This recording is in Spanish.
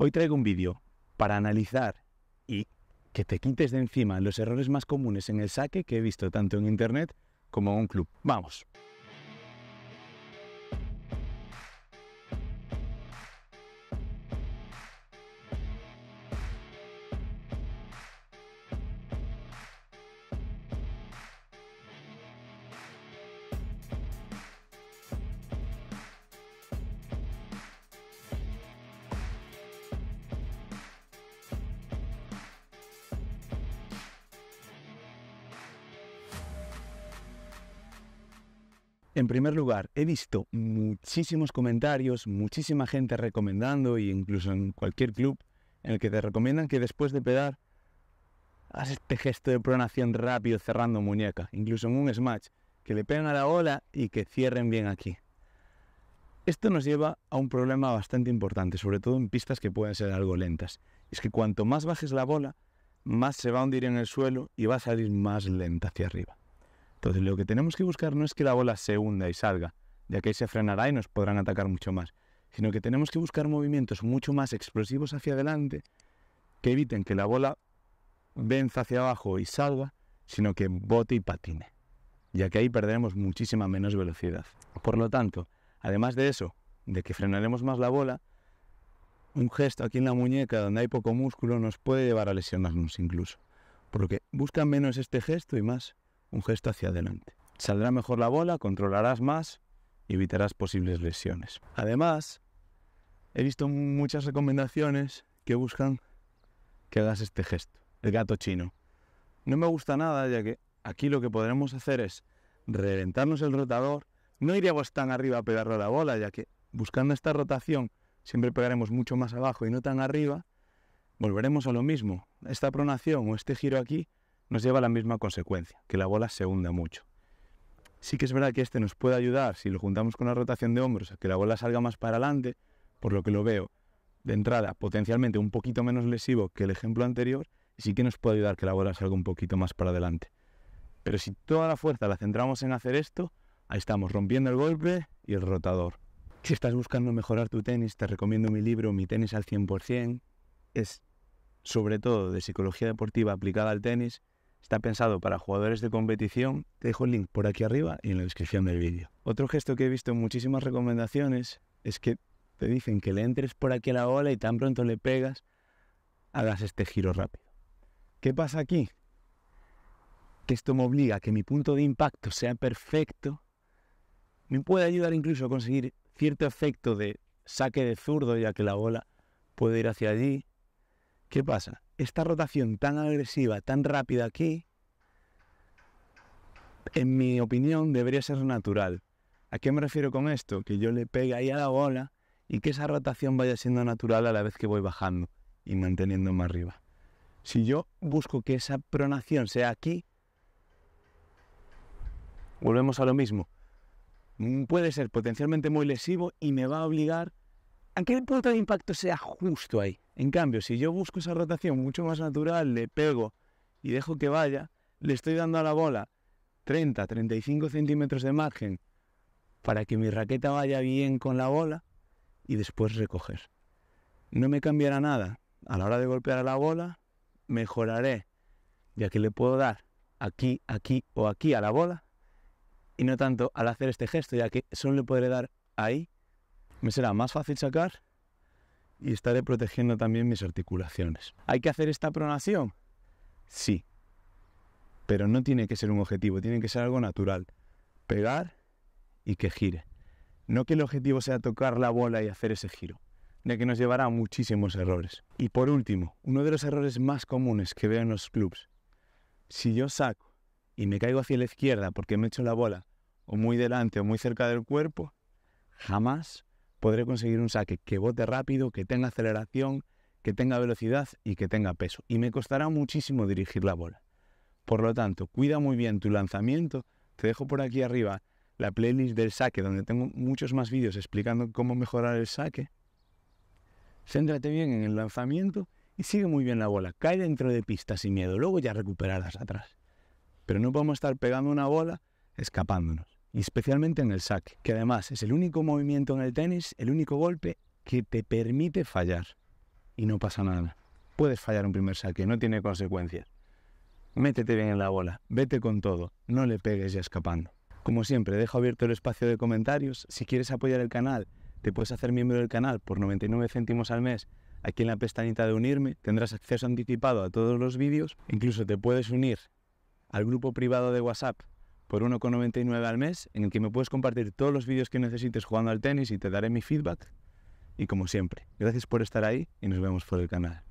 Hoy traigo un vídeo para analizar y que te quites de encima los errores más comunes en el saque que he visto tanto en internet como en un club. ¡Vamos! En primer lugar, he visto muchísimos comentarios, muchísima gente recomendando, e incluso en cualquier club, en el que te recomiendan que después de pedar, haz este gesto de pronación rápido cerrando muñeca, incluso en un smash, que le peguen a la ola y que cierren bien aquí. Esto nos lleva a un problema bastante importante, sobre todo en pistas que pueden ser algo lentas. Es que cuanto más bajes la bola, más se va a hundir en el suelo y va a salir más lenta hacia arriba. Entonces lo que tenemos que buscar no es que la bola se hunda y salga, ya que ahí se frenará y nos podrán atacar mucho más, sino que tenemos que buscar movimientos mucho más explosivos hacia adelante que eviten que la bola venza hacia abajo y salga, sino que bote y patine, ya que ahí perderemos muchísima menos velocidad. Por lo tanto, además de eso, de que frenaremos más la bola, un gesto aquí en la muñeca donde hay poco músculo nos puede llevar a lesionarnos incluso. Porque busca menos este gesto y más un gesto hacia adelante. Saldrá mejor la bola, controlarás más y evitarás posibles lesiones. Además, he visto muchas recomendaciones que buscan que hagas este gesto, el gato chino. No me gusta nada, ya que aquí lo que podremos hacer es reventarnos el rotador. No iríamos tan arriba a pegarle a la bola, ya que buscando esta rotación siempre pegaremos mucho más abajo y no tan arriba. Volveremos a lo mismo. Esta pronación o este giro aquí nos lleva a la misma consecuencia, que la bola se hunda mucho. Sí que es verdad que este nos puede ayudar, si lo juntamos con la rotación de hombros, a que la bola salga más para adelante, por lo que lo veo de entrada potencialmente un poquito menos lesivo que el ejemplo anterior, sí que nos puede ayudar que la bola salga un poquito más para adelante. Pero si toda la fuerza la centramos en hacer esto, ahí estamos rompiendo el golpe y el rotador. Si estás buscando mejorar tu tenis, te recomiendo mi libro Mi tenis al 100%. Es sobre todo de psicología deportiva aplicada al tenis Está pensado para jugadores de competición. Te dejo el link por aquí arriba y en la descripción del vídeo. Otro gesto que he visto muchísimas recomendaciones es que te dicen que le entres por aquí a la ola y tan pronto le pegas, hagas este giro rápido. ¿Qué pasa aquí? Que esto me obliga a que mi punto de impacto sea perfecto. Me puede ayudar incluso a conseguir cierto efecto de saque de zurdo, ya que la bola puede ir hacia allí, ¿Qué pasa? Esta rotación tan agresiva, tan rápida aquí, en mi opinión, debería ser natural. ¿A qué me refiero con esto? Que yo le pegue ahí a la bola y que esa rotación vaya siendo natural a la vez que voy bajando y manteniendo más arriba. Si yo busco que esa pronación sea aquí, volvemos a lo mismo. Mm, puede ser potencialmente muy lesivo y me va a obligar aunque el punto de impacto sea justo ahí. En cambio, si yo busco esa rotación mucho más natural, le pego y dejo que vaya, le estoy dando a la bola 30, 35 centímetros de margen para que mi raqueta vaya bien con la bola y después recoger. No me cambiará nada. A la hora de golpear a la bola, mejoraré, ya que le puedo dar aquí, aquí o aquí a la bola y no tanto al hacer este gesto, ya que solo le podré dar ahí me será más fácil sacar y estaré protegiendo también mis articulaciones. ¿Hay que hacer esta pronación? Sí, pero no tiene que ser un objetivo, tiene que ser algo natural. Pegar y que gire. No que el objetivo sea tocar la bola y hacer ese giro, ya que nos llevará a muchísimos errores. Y por último, uno de los errores más comunes que veo en los clubs. Si yo saco y me caigo hacia la izquierda porque me hecho la bola o muy delante o muy cerca del cuerpo, jamás podré conseguir un saque que bote rápido, que tenga aceleración, que tenga velocidad y que tenga peso. Y me costará muchísimo dirigir la bola. Por lo tanto, cuida muy bien tu lanzamiento. Te dejo por aquí arriba la playlist del saque, donde tengo muchos más vídeos explicando cómo mejorar el saque. Céntrate bien en el lanzamiento y sigue muy bien la bola. Cae dentro de pistas sin miedo, luego ya recuperarás atrás. Pero no podemos estar pegando una bola escapándonos especialmente en el saque, que además es el único movimiento en el tenis, el único golpe que te permite fallar y no pasa nada. Puedes fallar un primer saque, no tiene consecuencias. Métete bien en la bola, vete con todo, no le pegues ya escapando. Como siempre, dejo abierto el espacio de comentarios. Si quieres apoyar el canal, te puedes hacer miembro del canal por 99 céntimos al mes. Aquí en la pestañita de unirme tendrás acceso anticipado a todos los vídeos. Incluso te puedes unir al grupo privado de WhatsApp por 1,99 al mes, en el que me puedes compartir todos los vídeos que necesites jugando al tenis y te daré mi feedback. Y como siempre, gracias por estar ahí y nos vemos por el canal.